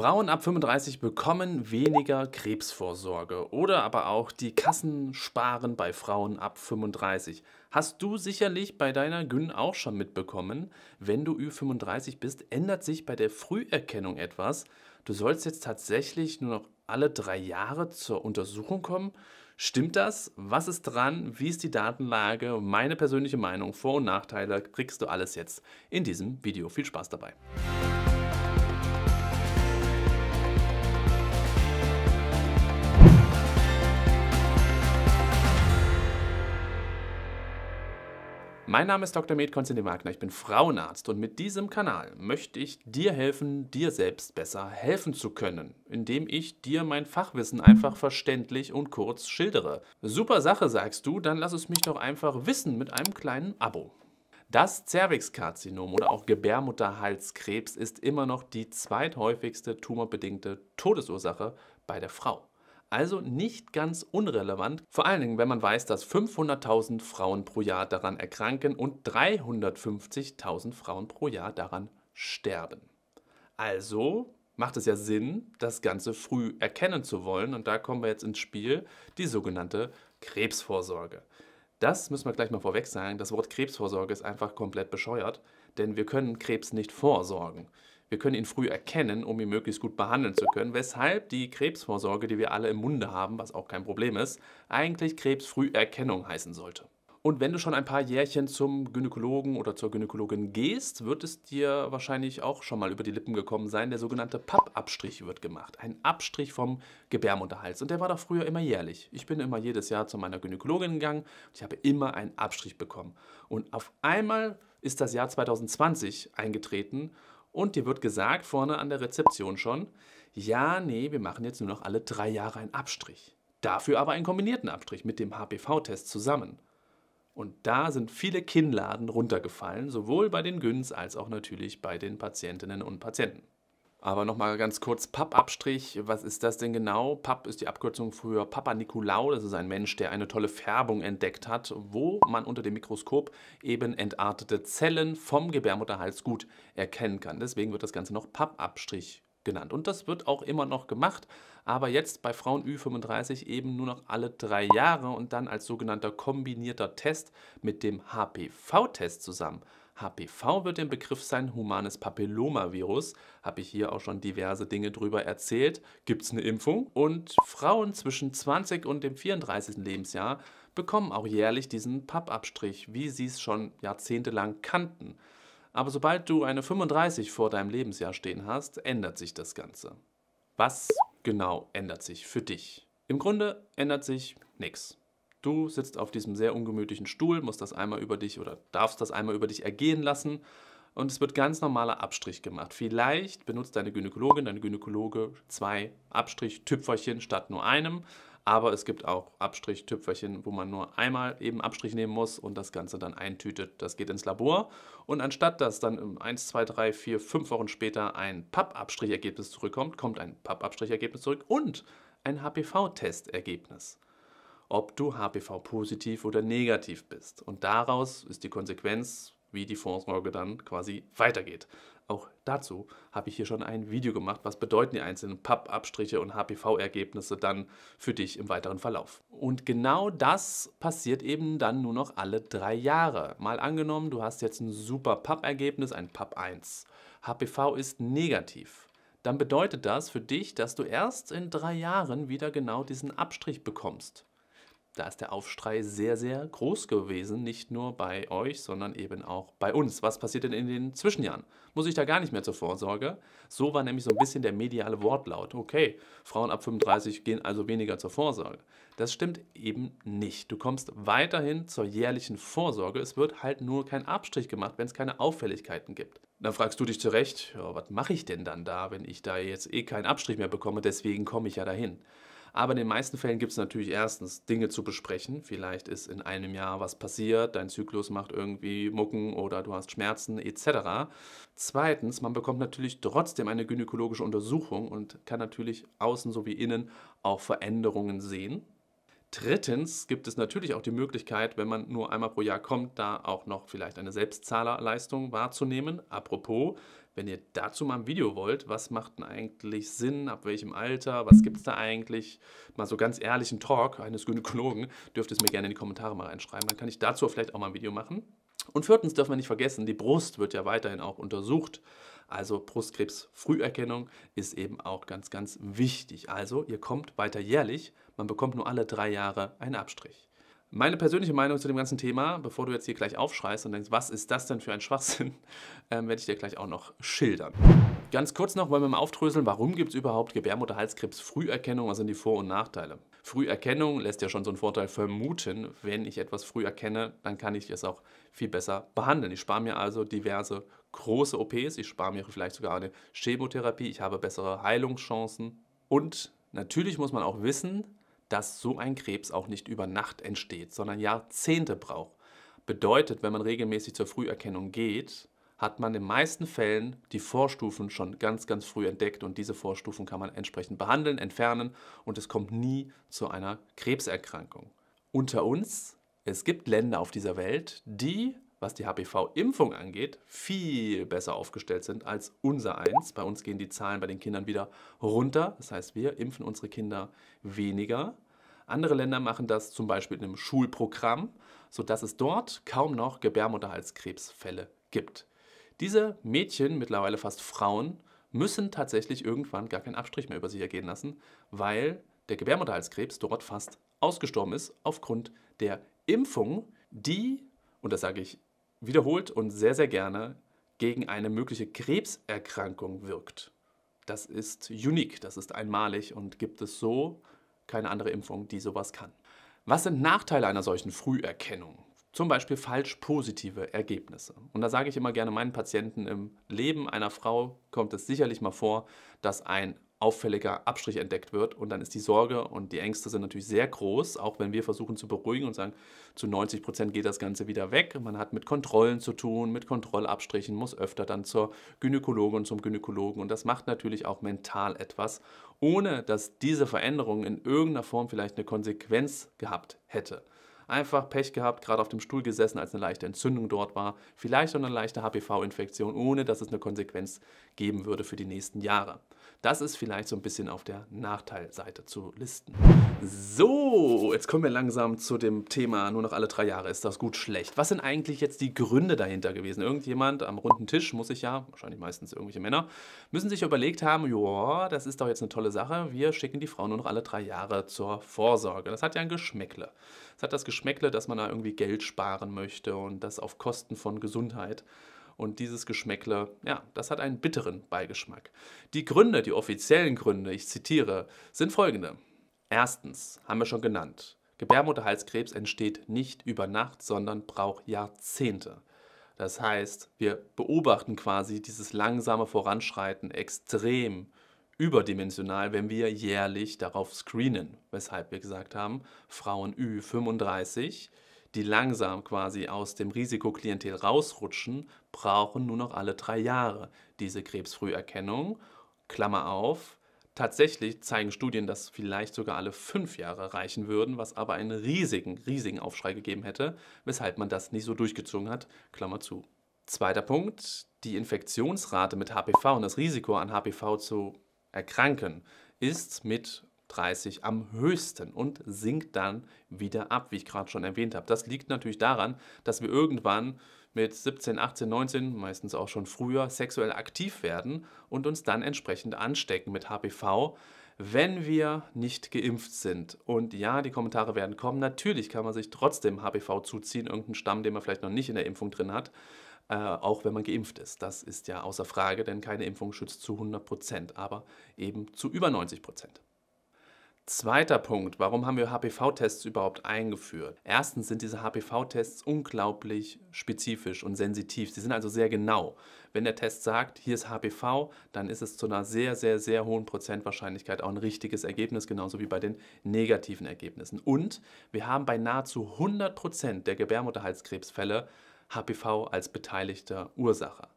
Frauen ab 35 bekommen weniger Krebsvorsorge oder aber auch die Kassen sparen bei Frauen ab 35. Hast du sicherlich bei deiner Gyn auch schon mitbekommen, wenn du Ü35 bist, ändert sich bei der Früherkennung etwas. Du sollst jetzt tatsächlich nur noch alle drei Jahre zur Untersuchung kommen. Stimmt das? Was ist dran? Wie ist die Datenlage? Meine persönliche Meinung, Vor- und Nachteile kriegst du alles jetzt in diesem Video. Viel Spaß dabei. Mein Name ist Dr. Med Konstantin Wagner, ich bin Frauenarzt und mit diesem Kanal möchte ich dir helfen, dir selbst besser helfen zu können, indem ich dir mein Fachwissen einfach verständlich und kurz schildere. Super Sache, sagst du, dann lass es mich doch einfach wissen mit einem kleinen Abo. Das Zervixkarzinom oder auch Gebärmutterhalskrebs ist immer noch die zweithäufigste tumorbedingte Todesursache bei der Frau. Also nicht ganz unrelevant, vor allen Dingen, wenn man weiß, dass 500.000 Frauen pro Jahr daran erkranken und 350.000 Frauen pro Jahr daran sterben. Also macht es ja Sinn, das Ganze früh erkennen zu wollen. Und da kommen wir jetzt ins Spiel, die sogenannte Krebsvorsorge. Das müssen wir gleich mal vorweg sagen. Das Wort Krebsvorsorge ist einfach komplett bescheuert, denn wir können Krebs nicht vorsorgen. Wir können ihn früh erkennen, um ihn möglichst gut behandeln zu können, weshalb die Krebsvorsorge, die wir alle im Munde haben, was auch kein Problem ist, eigentlich Krebsfrüherkennung heißen sollte. Und wenn du schon ein paar Jährchen zum Gynäkologen oder zur Gynäkologin gehst, wird es dir wahrscheinlich auch schon mal über die Lippen gekommen sein. Der sogenannte Pappabstrich wird gemacht. Ein Abstrich vom Gebärmutterhals. Und der war doch früher immer jährlich. Ich bin immer jedes Jahr zu meiner Gynäkologin gegangen und ich habe immer einen Abstrich bekommen. Und auf einmal ist das Jahr 2020 eingetreten und dir wird gesagt, vorne an der Rezeption schon, ja, nee, wir machen jetzt nur noch alle drei Jahre einen Abstrich. Dafür aber einen kombinierten Abstrich mit dem HPV-Test zusammen. Und da sind viele Kinnladen runtergefallen, sowohl bei den Güns als auch natürlich bei den Patientinnen und Patienten. Aber nochmal ganz kurz, Pappabstrich, was ist das denn genau? Papp ist die Abkürzung für Papa Nikolaou, das ist ein Mensch, der eine tolle Färbung entdeckt hat, wo man unter dem Mikroskop eben entartete Zellen vom Gebärmutterhals gut erkennen kann. Deswegen wird das Ganze noch Pappabstrich genannt. Und das wird auch immer noch gemacht, aber jetzt bei Frauen Ü35 eben nur noch alle drei Jahre und dann als sogenannter kombinierter Test mit dem HPV-Test zusammen. HPV wird der Begriff sein, humanes Papillomavirus. Habe ich hier auch schon diverse Dinge drüber erzählt. Gibt es eine Impfung? Und Frauen zwischen 20 und dem 34. Lebensjahr bekommen auch jährlich diesen Pappabstrich, wie sie es schon jahrzehntelang kannten. Aber sobald du eine 35 vor deinem Lebensjahr stehen hast, ändert sich das Ganze. Was genau ändert sich für dich? Im Grunde ändert sich nichts. Du sitzt auf diesem sehr ungemütlichen Stuhl, musst das einmal über dich oder darfst das einmal über dich ergehen lassen und es wird ganz normaler Abstrich gemacht. Vielleicht benutzt deine Gynäkologin, deine Gynäkologe zwei Abstrich-Tüpferchen statt nur einem, aber es gibt auch Abstrich-Tüpferchen, wo man nur einmal eben Abstrich nehmen muss und das Ganze dann eintütet. Das geht ins Labor und anstatt dass dann 1, 2, 3, 4, 5 Wochen später ein Pappabstrichergebnis zurückkommt, kommt ein Pappabstrichergebnis zurück und ein HPV-Testergebnis ob du HPV-positiv oder negativ bist. Und daraus ist die Konsequenz, wie die Vorsorge dann quasi weitergeht. Auch dazu habe ich hier schon ein Video gemacht, was bedeuten die einzelnen PAP-Abstriche und HPV-Ergebnisse dann für dich im weiteren Verlauf. Und genau das passiert eben dann nur noch alle drei Jahre. Mal angenommen, du hast jetzt ein super PAP-Ergebnis, ein PAP1. HPV ist negativ dann bedeutet das für dich, dass du erst in drei Jahren wieder genau diesen Abstrich bekommst da ist der Aufstrei sehr, sehr groß gewesen, nicht nur bei euch, sondern eben auch bei uns. Was passiert denn in den Zwischenjahren? Muss ich da gar nicht mehr zur Vorsorge? So war nämlich so ein bisschen der mediale Wortlaut. Okay, Frauen ab 35 gehen also weniger zur Vorsorge. Das stimmt eben nicht. Du kommst weiterhin zur jährlichen Vorsorge. Es wird halt nur kein Abstrich gemacht, wenn es keine Auffälligkeiten gibt. Dann fragst du dich zurecht, ja, was mache ich denn dann da, wenn ich da jetzt eh keinen Abstrich mehr bekomme? Deswegen komme ich ja dahin. Aber in den meisten Fällen gibt es natürlich erstens Dinge zu besprechen. Vielleicht ist in einem Jahr was passiert, dein Zyklus macht irgendwie Mucken oder du hast Schmerzen etc. Zweitens, man bekommt natürlich trotzdem eine gynäkologische Untersuchung und kann natürlich außen sowie innen auch Veränderungen sehen. Drittens gibt es natürlich auch die Möglichkeit, wenn man nur einmal pro Jahr kommt, da auch noch vielleicht eine Selbstzahlerleistung wahrzunehmen. Apropos, wenn ihr dazu mal ein Video wollt, was macht denn eigentlich Sinn, ab welchem Alter, was gibt es da eigentlich, mal so ganz ehrlichen Talk eines Gynäkologen, dürft ihr es mir gerne in die Kommentare mal reinschreiben. Dann kann ich dazu vielleicht auch mal ein Video machen. Und viertens dürfen wir nicht vergessen, die Brust wird ja weiterhin auch untersucht. Also Brustkrebsfrüherkennung ist eben auch ganz, ganz wichtig. Also ihr kommt weiter jährlich, man bekommt nur alle drei Jahre einen Abstrich. Meine persönliche Meinung zu dem ganzen Thema, bevor du jetzt hier gleich aufschreist und denkst, was ist das denn für ein Schwachsinn, ähm, werde ich dir gleich auch noch schildern. Ganz kurz noch wollen wir mal aufdröseln, warum gibt es überhaupt Gebärmutterhalskrebs Früherkennung, was sind die Vor- und Nachteile? Früherkennung lässt ja schon so einen Vorteil vermuten. Wenn ich etwas früh erkenne, dann kann ich es auch viel besser behandeln. Ich spare mir also diverse große OPs, ich spare mir vielleicht sogar eine Chemotherapie, ich habe bessere Heilungschancen. Und natürlich muss man auch wissen, dass so ein Krebs auch nicht über Nacht entsteht, sondern Jahrzehnte braucht. Bedeutet, wenn man regelmäßig zur Früherkennung geht, hat man in den meisten Fällen die Vorstufen schon ganz, ganz früh entdeckt und diese Vorstufen kann man entsprechend behandeln, entfernen und es kommt nie zu einer Krebserkrankung. Unter uns, es gibt Länder auf dieser Welt, die was die HPV-Impfung angeht, viel besser aufgestellt sind als unser eins. Bei uns gehen die Zahlen bei den Kindern wieder runter. Das heißt, wir impfen unsere Kinder weniger. Andere Länder machen das zum Beispiel in einem Schulprogramm, sodass es dort kaum noch Gebärmutterhalskrebsfälle gibt. Diese Mädchen, mittlerweile fast Frauen, müssen tatsächlich irgendwann gar keinen Abstrich mehr über sich ergehen lassen, weil der Gebärmutterhalskrebs dort fast ausgestorben ist aufgrund der Impfung, die, und das sage ich wiederholt und sehr, sehr gerne gegen eine mögliche Krebserkrankung wirkt. Das ist unique, das ist einmalig und gibt es so keine andere Impfung, die sowas kann. Was sind Nachteile einer solchen Früherkennung? Zum Beispiel falsch positive Ergebnisse. Und da sage ich immer gerne meinen Patienten, im Leben einer Frau kommt es sicherlich mal vor, dass ein auffälliger Abstrich entdeckt wird. Und dann ist die Sorge und die Ängste sind natürlich sehr groß, auch wenn wir versuchen zu beruhigen und sagen, zu 90 Prozent geht das Ganze wieder weg. Man hat mit Kontrollen zu tun, mit Kontrollabstrichen, muss öfter dann zur Gynäkologin zum Gynäkologen. Und das macht natürlich auch mental etwas, ohne dass diese Veränderung in irgendeiner Form vielleicht eine Konsequenz gehabt hätte. Einfach Pech gehabt, gerade auf dem Stuhl gesessen, als eine leichte Entzündung dort war. Vielleicht auch eine leichte HPV-Infektion, ohne dass es eine Konsequenz geben würde für die nächsten Jahre. Das ist vielleicht so ein bisschen auf der Nachteilseite zu listen. So, jetzt kommen wir langsam zu dem Thema, nur noch alle drei Jahre ist das gut schlecht. Was sind eigentlich jetzt die Gründe dahinter gewesen? Irgendjemand am runden Tisch, muss sich ja, wahrscheinlich meistens irgendwelche Männer, müssen sich überlegt haben, joa, das ist doch jetzt eine tolle Sache, wir schicken die Frau nur noch alle drei Jahre zur Vorsorge. Das hat ja ein Geschmäckle. Das hat das Geschmäckle Geschmäckle, dass man da irgendwie Geld sparen möchte und das auf Kosten von Gesundheit. Und dieses Geschmäckle, ja, das hat einen bitteren Beigeschmack. Die Gründe, die offiziellen Gründe, ich zitiere, sind folgende. Erstens, haben wir schon genannt, Gebärmutterhalskrebs entsteht nicht über Nacht, sondern braucht Jahrzehnte. Das heißt, wir beobachten quasi dieses langsame Voranschreiten extrem überdimensional, wenn wir jährlich darauf screenen, weshalb wir gesagt haben, Frauen Ü35, die langsam quasi aus dem Risikoklientel rausrutschen, brauchen nur noch alle drei Jahre diese Krebsfrüherkennung. Klammer auf, Tatsächlich zeigen Studien, dass vielleicht sogar alle fünf Jahre reichen würden, was aber einen riesigen, riesigen Aufschrei gegeben hätte, weshalb man das nicht so durchgezogen hat. Klammer zu. Zweiter Punkt, die Infektionsrate mit HPV und das Risiko an HPV zu erkranken, ist mit 30 am höchsten und sinkt dann wieder ab, wie ich gerade schon erwähnt habe. Das liegt natürlich daran, dass wir irgendwann mit 17, 18, 19, meistens auch schon früher, sexuell aktiv werden und uns dann entsprechend anstecken mit HPV, wenn wir nicht geimpft sind. Und ja, die Kommentare werden kommen. Natürlich kann man sich trotzdem HPV zuziehen, irgendeinen Stamm, den man vielleicht noch nicht in der Impfung drin hat äh, auch wenn man geimpft ist. Das ist ja außer Frage, denn keine Impfung schützt zu 100 Prozent, aber eben zu über 90 Prozent. Zweiter Punkt, warum haben wir HPV-Tests überhaupt eingeführt? Erstens sind diese HPV-Tests unglaublich spezifisch und sensitiv. Sie sind also sehr genau. Wenn der Test sagt, hier ist HPV, dann ist es zu einer sehr, sehr, sehr hohen Prozentwahrscheinlichkeit auch ein richtiges Ergebnis, genauso wie bei den negativen Ergebnissen. Und wir haben bei nahezu 100% Prozent der Gebärmutterhalskrebsfälle HPV als beteiligter Ursacher.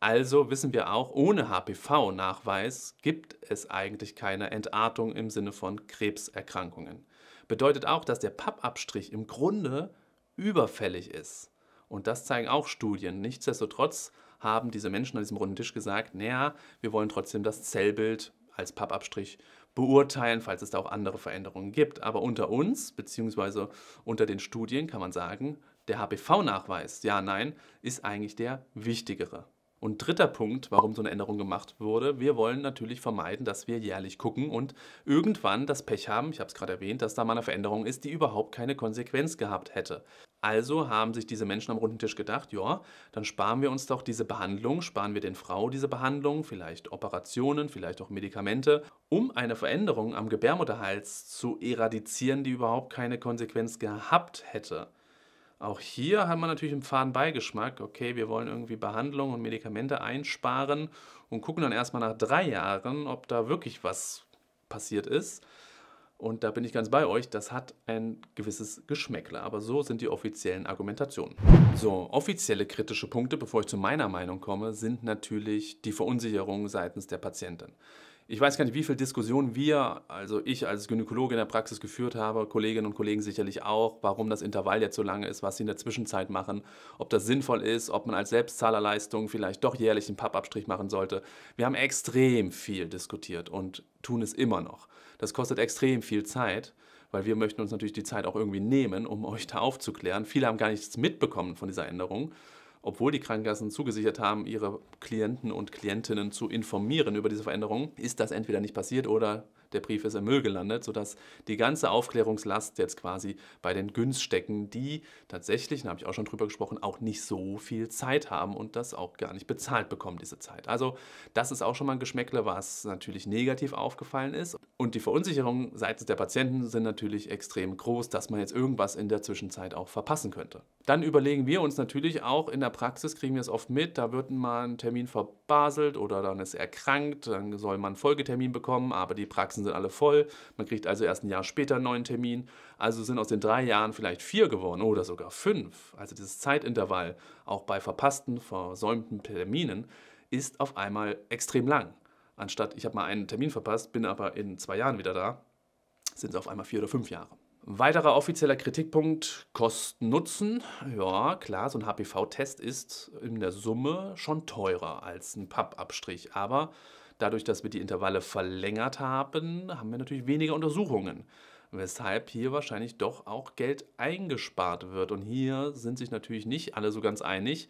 Also wissen wir auch, ohne HPV-Nachweis gibt es eigentlich keine Entartung im Sinne von Krebserkrankungen. Bedeutet auch, dass der Pappabstrich im Grunde überfällig ist. Und das zeigen auch Studien. Nichtsdestotrotz haben diese Menschen an diesem runden Tisch gesagt, naja, wir wollen trotzdem das Zellbild als Pappabstrich beurteilen, falls es da auch andere Veränderungen gibt. Aber unter uns, beziehungsweise unter den Studien, kann man sagen, der HPV-Nachweis, ja, nein, ist eigentlich der wichtigere. Und dritter Punkt, warum so eine Änderung gemacht wurde, wir wollen natürlich vermeiden, dass wir jährlich gucken und irgendwann das Pech haben, ich habe es gerade erwähnt, dass da mal eine Veränderung ist, die überhaupt keine Konsequenz gehabt hätte. Also haben sich diese Menschen am runden Tisch gedacht, ja, dann sparen wir uns doch diese Behandlung, sparen wir den Frau diese Behandlung, vielleicht Operationen, vielleicht auch Medikamente, um eine Veränderung am Gebärmutterhals zu eradizieren, die überhaupt keine Konsequenz gehabt hätte. Auch hier hat man natürlich einen faden Beigeschmack. Okay, wir wollen irgendwie Behandlung und Medikamente einsparen und gucken dann erstmal nach drei Jahren, ob da wirklich was passiert ist. Und da bin ich ganz bei euch, das hat ein gewisses Geschmäckle. Aber so sind die offiziellen Argumentationen. So, offizielle kritische Punkte, bevor ich zu meiner Meinung komme, sind natürlich die Verunsicherung seitens der Patientin ich weiß gar nicht, wie viele Diskussionen wir, also ich als Gynäkologe in der Praxis geführt habe, Kolleginnen und Kollegen sicherlich auch, warum das Intervall jetzt so lange ist, was sie in der Zwischenzeit machen, ob das sinnvoll ist, ob man als Selbstzahlerleistung vielleicht doch jährlich einen Pappabstrich machen sollte. Wir haben extrem viel diskutiert und tun es immer noch. Das kostet extrem viel Zeit weil wir möchten uns natürlich die Zeit auch irgendwie nehmen, um euch da aufzuklären. Viele haben gar nichts mitbekommen von dieser Änderung obwohl die Krankenkassen zugesichert haben, ihre Klienten und Klientinnen zu informieren über diese Veränderung, ist das entweder nicht passiert oder der Brief ist im Müll gelandet, sodass die ganze Aufklärungslast jetzt quasi bei den Günst stecken, die tatsächlich, da habe ich auch schon drüber gesprochen, auch nicht so viel Zeit haben und das auch gar nicht bezahlt bekommen, diese Zeit. Also das ist auch schon mal ein Geschmäckle, was natürlich negativ aufgefallen ist. Und die Verunsicherungen seitens der Patienten sind natürlich extrem groß, dass man jetzt irgendwas in der Zwischenzeit auch verpassen könnte. Dann überlegen wir uns natürlich auch in der Praxis, kriegen wir es oft mit, da wird mal ein Termin verbaselt oder dann ist er krank, dann soll man einen Folgetermin bekommen, aber die Praxen Praxen sind alle voll. Man kriegt also erst ein Jahr später einen neuen Termin. Also sind aus den drei Jahren vielleicht vier geworden oder sogar fünf. Also dieses Zeitintervall, auch bei verpassten, versäumten Terminen, ist auf einmal extrem lang. Anstatt ich habe mal einen Termin verpasst, bin aber in zwei Jahren wieder da, sind es auf einmal vier oder fünf Jahre. Weiterer offizieller Kritikpunkt, Kosten-Nutzen. Ja, klar, so ein HPV-Test ist in der Summe schon teurer als ein Pappabstrich, aber Dadurch, dass wir die Intervalle verlängert haben, haben wir natürlich weniger Untersuchungen, weshalb hier wahrscheinlich doch auch Geld eingespart wird. Und hier sind sich natürlich nicht alle so ganz einig.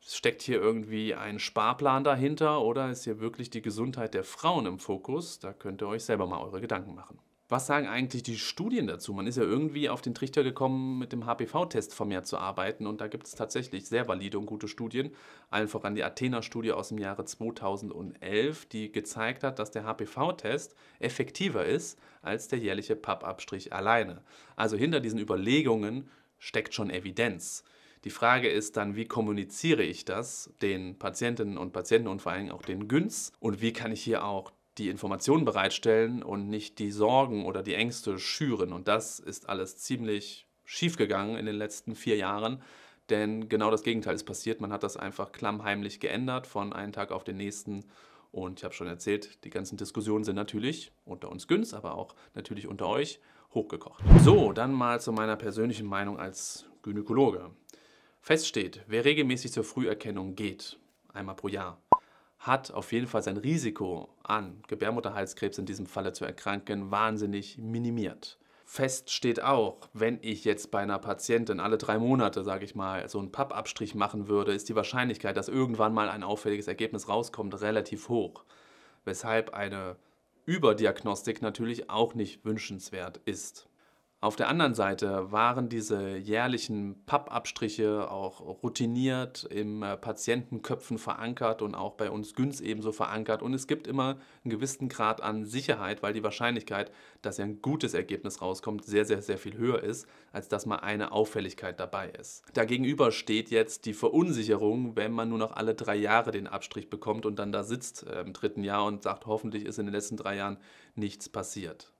Steckt hier irgendwie ein Sparplan dahinter oder ist hier wirklich die Gesundheit der Frauen im Fokus? Da könnt ihr euch selber mal eure Gedanken machen was sagen eigentlich die Studien dazu? Man ist ja irgendwie auf den Trichter gekommen, mit dem HPV-Test vermehrt zu arbeiten und da gibt es tatsächlich sehr valide und gute Studien, allen voran die Athena-Studie aus dem Jahre 2011, die gezeigt hat, dass der HPV-Test effektiver ist als der jährliche Pappabstrich alleine. Also hinter diesen Überlegungen steckt schon Evidenz. Die Frage ist dann, wie kommuniziere ich das den Patientinnen und Patienten und vor allem auch den Günz und wie kann ich hier auch die Informationen bereitstellen und nicht die Sorgen oder die Ängste schüren. Und das ist alles ziemlich schiefgegangen in den letzten vier Jahren, denn genau das Gegenteil ist passiert. Man hat das einfach klammheimlich geändert von einem Tag auf den nächsten. Und ich habe schon erzählt, die ganzen Diskussionen sind natürlich unter uns Güns, aber auch natürlich unter euch hochgekocht. So, dann mal zu meiner persönlichen Meinung als Gynäkologe. Fest steht, wer regelmäßig zur Früherkennung geht, einmal pro Jahr, hat auf jeden Fall sein Risiko an Gebärmutterhalskrebs in diesem Falle zu erkranken wahnsinnig minimiert. Fest steht auch, wenn ich jetzt bei einer Patientin alle drei Monate, sage ich mal, so einen Pappabstrich machen würde, ist die Wahrscheinlichkeit, dass irgendwann mal ein auffälliges Ergebnis rauskommt, relativ hoch. Weshalb eine Überdiagnostik natürlich auch nicht wünschenswert ist. Auf der anderen Seite waren diese jährlichen Pappabstriche auch routiniert im äh, Patientenköpfen verankert und auch bei uns Günz ebenso verankert. Und es gibt immer einen gewissen Grad an Sicherheit, weil die Wahrscheinlichkeit, dass ja ein gutes Ergebnis rauskommt, sehr, sehr, sehr viel höher ist, als dass mal eine Auffälligkeit dabei ist. Dagegenüber steht jetzt die Verunsicherung, wenn man nur noch alle drei Jahre den Abstrich bekommt und dann da sitzt äh, im dritten Jahr und sagt, hoffentlich ist in den letzten drei Jahren nichts passiert.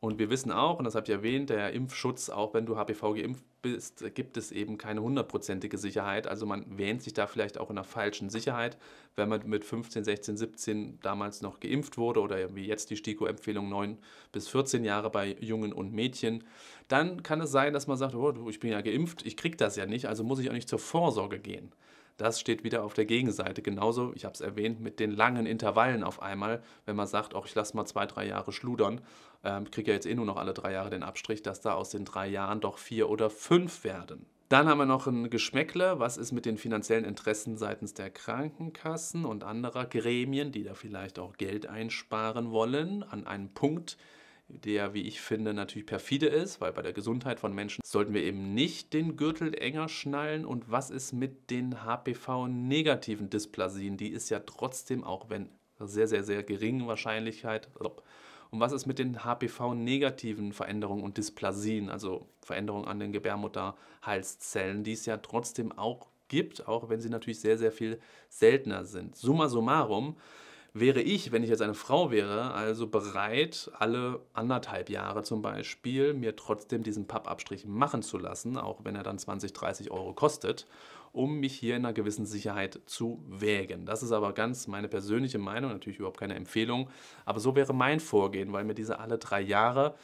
Und wir wissen auch, und das habt ihr erwähnt, der Impfschutz, auch wenn du HPV geimpft bist, gibt es eben keine hundertprozentige Sicherheit. Also man wähnt sich da vielleicht auch in einer falschen Sicherheit, wenn man mit 15, 16, 17 damals noch geimpft wurde oder wie jetzt die STIKO-Empfehlung 9 bis 14 Jahre bei Jungen und Mädchen. Dann kann es sein, dass man sagt, oh, ich bin ja geimpft, ich krieg das ja nicht, also muss ich auch nicht zur Vorsorge gehen. Das steht wieder auf der Gegenseite. Genauso, ich habe es erwähnt, mit den langen Intervallen auf einmal, wenn man sagt, auch ich lasse mal zwei, drei Jahre schludern, ähm, kriege ja jetzt eh nur noch alle drei Jahre den Abstrich, dass da aus den drei Jahren doch vier oder fünf werden. Dann haben wir noch ein Geschmäckle, was ist mit den finanziellen Interessen seitens der Krankenkassen und anderer Gremien, die da vielleicht auch Geld einsparen wollen, an einem Punkt, der, wie ich finde, natürlich perfide ist, weil bei der Gesundheit von Menschen sollten wir eben nicht den Gürtel enger schnallen. Und was ist mit den HPV-negativen Dysplasien? Die ist ja trotzdem, auch wenn sehr, sehr, sehr geringen Wahrscheinlichkeit. Und was ist mit den HPV-negativen Veränderungen und Dysplasien, also Veränderungen an den Gebärmutterhalszellen, die es ja trotzdem auch gibt, auch wenn sie natürlich sehr, sehr viel seltener sind. Summa summarum, wäre ich, wenn ich jetzt eine Frau wäre, also bereit, alle anderthalb Jahre zum Beispiel mir trotzdem diesen Pappabstrich machen zu lassen, auch wenn er dann 20, 30 Euro kostet, um mich hier in einer gewissen Sicherheit zu wägen. Das ist aber ganz meine persönliche Meinung, natürlich überhaupt keine Empfehlung, aber so wäre mein Vorgehen, weil mir diese alle drei Jahre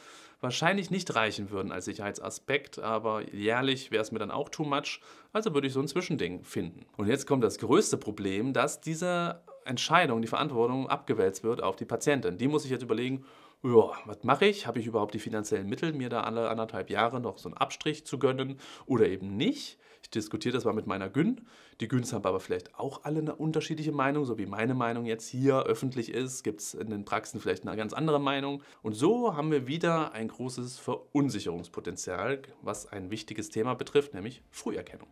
wahrscheinlich nicht reichen würden als Sicherheitsaspekt, aber jährlich wäre es mir dann auch too much, also würde ich so ein Zwischending finden. Und jetzt kommt das größte Problem, dass diese Entscheidung, die Verantwortung abgewälzt wird auf die Patientin. Die muss sich jetzt überlegen, ja, was mache ich? Habe ich überhaupt die finanziellen Mittel, mir da alle anderthalb Jahre noch so einen Abstrich zu gönnen oder eben nicht? Ich diskutiere das mal mit meiner Gün. Die Güns haben aber vielleicht auch alle eine unterschiedliche Meinung, so wie meine Meinung jetzt hier öffentlich ist, gibt es in den Praxen vielleicht eine ganz andere Meinung. Und so haben wir wieder ein großes Verunsicherungspotenzial, was ein wichtiges Thema betrifft, nämlich Früherkennung.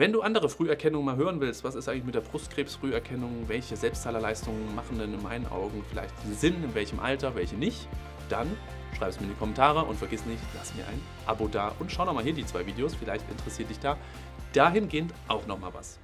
Wenn du andere Früherkennung mal hören willst, was ist eigentlich mit der Brustkrebsfrüherkennung, welche Selbstzahlerleistungen machen denn in meinen Augen vielleicht Sinn, in welchem Alter, welche nicht, dann schreib es mir in die Kommentare und vergiss nicht, lass mir ein Abo da und schau nochmal hier die zwei Videos, vielleicht interessiert dich da dahingehend auch nochmal was.